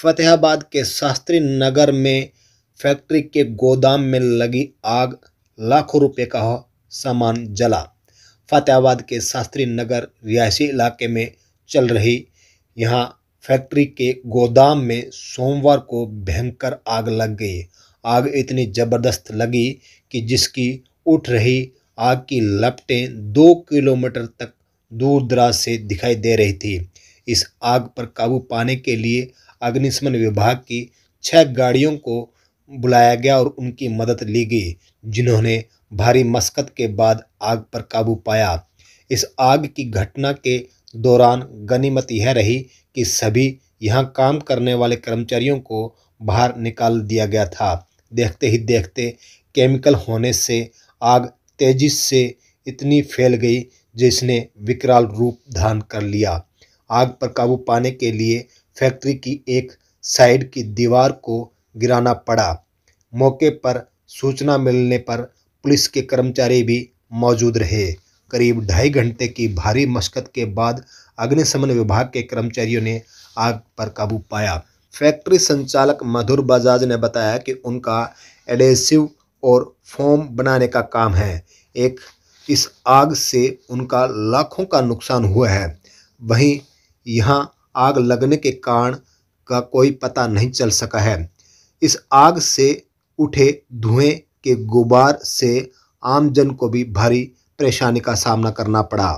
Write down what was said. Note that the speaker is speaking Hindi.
फतेहाबाद के शास्त्री नगर में फैक्ट्री के गोदाम में लगी आग लाखों रुपए का सामान जला फतेहाबाद के शास्त्री नगर रिहायशी इलाके में चल रही यहाँ फैक्ट्री के गोदाम में सोमवार को भयंकर आग लग गई आग इतनी ज़बरदस्त लगी कि जिसकी उठ रही आग की लपटें दो किलोमीटर तक दूर दराज से दिखाई दे रही थी इस आग पर काबू पाने के लिए अग्निशमन विभाग की छह गाड़ियों को बुलाया गया और उनकी मदद ली गई जिन्होंने भारी मशक्कत के बाद आग पर काबू पाया इस आग की घटना के दौरान गनीमत यह रही कि सभी यहाँ काम करने वाले कर्मचारियों को बाहर निकाल दिया गया था देखते ही देखते केमिकल होने से आग तेजी से इतनी फैल गई जिसने विकराल रूप धारण कर लिया आग पर काबू पाने के लिए फैक्ट्री की एक साइड की दीवार को गिराना पड़ा मौके पर सूचना मिलने पर पुलिस के कर्मचारी भी मौजूद रहे करीब ढाई घंटे की भारी मशक्कत के बाद अग्निशमन विभाग के कर्मचारियों ने आग पर काबू पाया फैक्ट्री संचालक मधुर बजाज ने बताया कि उनका एडेसिव और फोम बनाने का काम है एक इस आग से उनका लाखों का नुकसान हुआ है वहीं यहाँ आग लगने के कारण का कोई पता नहीं चल सका है इस आग से उठे धुएं के गुबार से आमजन को भी भारी परेशानी का सामना करना पड़ा